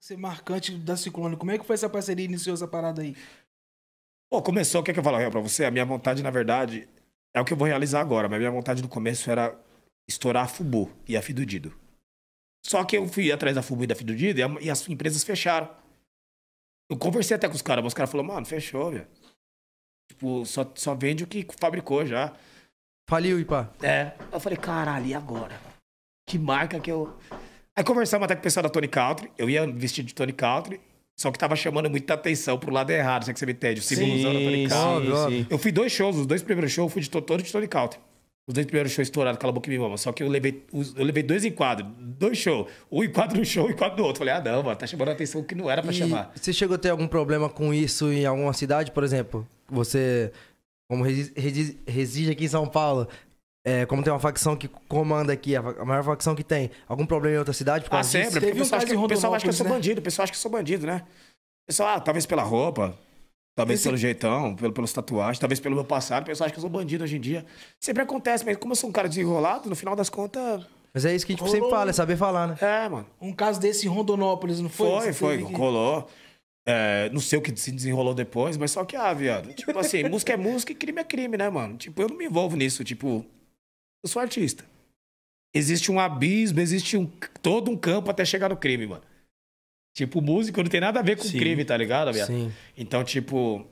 ser marcante da Ciclone. Como é que foi essa parceria iniciou essa parada aí? Pô, começou, o que é que eu falo real pra você? A minha vontade, na verdade, é o que eu vou realizar agora, mas a minha vontade no começo era estourar a Fubu e a Fidudido. Só que eu fui atrás da Fubu e da Fidudido e, a, e as empresas fecharam. Eu conversei até com os caras, mas os caras falaram, mano, fechou, velho. Tipo, só, só vende o que fabricou já. Faliu, Ipa. É. Eu falei, caralho, e agora? Que marca que eu. Aí conversamos até com o pessoal da Tony Country. Eu ia vestido de Tony Country. Só que tava chamando muita atenção pro lado errado, sabe que você me entende? O segundo sim, da Tony Country. Eu fui dois shows, os dois primeiros shows, eu fui de todo de Tony Country. Os dois primeiros shows estourados, cala a boca e me mama. Só que eu levei, eu levei dois enquadros, dois shows. Um enquadro no show, um enquadro no outro. Falei, ah, não, mano, tá chamando a atenção que não era pra e chamar. Você chegou a ter algum problema com isso em alguma cidade, por exemplo? Você, como reside, reside aqui em São Paulo, é, como tem uma facção que comanda aqui, a, maior facção que tem, algum problema em outra cidade? Por ah, causa ah, sempre. Disso? Um caso que, o pessoal acha que eu sou né? bandido, o pessoal acha que eu sou bandido, né? O pessoal, ah, talvez pela roupa, talvez Esse... pelo jeitão, pelo, pelos tatuagens, talvez pelo meu passado, o pessoal acha que eu sou bandido hoje em dia. Sempre acontece, mas como eu sou um cara desenrolado, no final das contas. Mas é isso que a gente rolou... sempre fala, é né? saber falar, né? É, mano. Um caso desse em Rondonópolis, não foi? Foi, foi, que... rolou. É, não sei o que se desenrolou depois, mas só que, ah, viado. Tipo assim, música é música e crime é crime, né, mano? Tipo, eu não me envolvo nisso. Tipo, eu sou artista. Existe um abismo, existe um, todo um campo até chegar no crime, mano. Tipo, música não tem nada a ver com Sim. crime, tá ligado, viado? Sim. Então, tipo.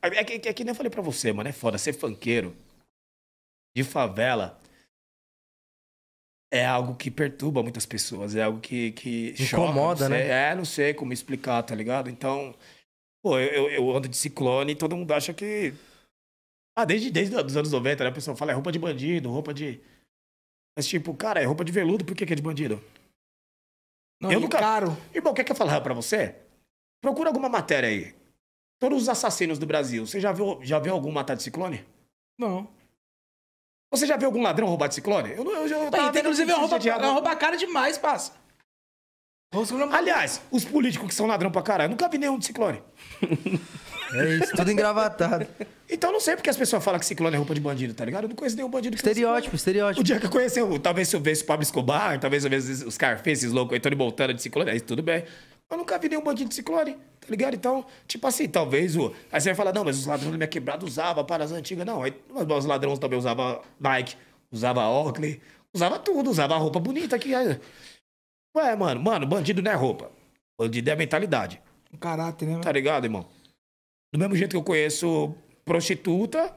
É que, é que nem eu falei pra você, mano. É foda. Ser fanqueiro de favela é algo que perturba muitas pessoas. É algo que. que Incomoda, choca, né? É, não sei como explicar, tá ligado? Então. Pô, eu, eu ando de ciclone e todo mundo acha que ah, desde, desde os anos 90, né? O pessoal fala, é roupa de bandido, roupa de. Mas, tipo, cara, é roupa de veludo, por que, que é de bandido? Não, eu nunca. Caro. Irmão, o que, que eu falar pra você? Procura alguma matéria aí. Todos os assassinos do Brasil, você já viu, já viu algum matar de ciclone? Não. Você já viu algum ladrão roubar de ciclone? Eu, não. eu, eu, eu tá, tem, inclusive, rouba, de rouba cara demais, passa. Aliás, os políticos que são ladrão pra caralho, nunca vi nenhum de ciclone. É isso, tudo engravatado. Então não sei porque as pessoas falam que ciclone é roupa de bandido, tá ligado? Eu não conheço nenhum bandido que Estereótipo, estereótipo. O dia que eu conheci, eu, talvez se eu vesse o Pablo Escobar, talvez eu vesse os Carface, esses loucos, Antônio Montana de ciclone, aí tudo bem. Eu nunca vi nenhum bandido de ciclone, tá ligado? Então, tipo assim, talvez o. Aí você vai falar, não, mas os ladrões da minha quebrada usavam para as antigas. Não, aí, os ladrões também usavam Nike, usava Oakley, usava tudo, usava roupa bonita que. É, mano, mano, bandido não é roupa. Bandido é mentalidade. O caráter, né? Mano? Tá ligado, irmão? Do mesmo jeito que eu conheço prostituta,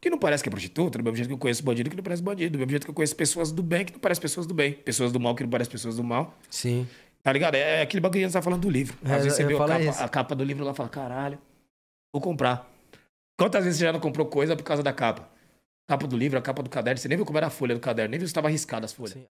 que não parece que é prostituta, do mesmo jeito que eu conheço bandido, que não parece bandido, do mesmo jeito que eu conheço pessoas do bem, que não parece pessoas do bem, pessoas do mal, que não parece pessoas do mal. Sim. Tá ligado? É, é aquele bagulho que a gente tá falando do livro. Às é, vezes você vê a capa, a capa, do livro lá e fala, caralho, vou comprar. Quantas vezes você já não comprou coisa por causa da capa? Capa do livro, a capa do caderno, você nem viu como era a folha do caderno, nem viu se estava arriscada as folhas. Sim.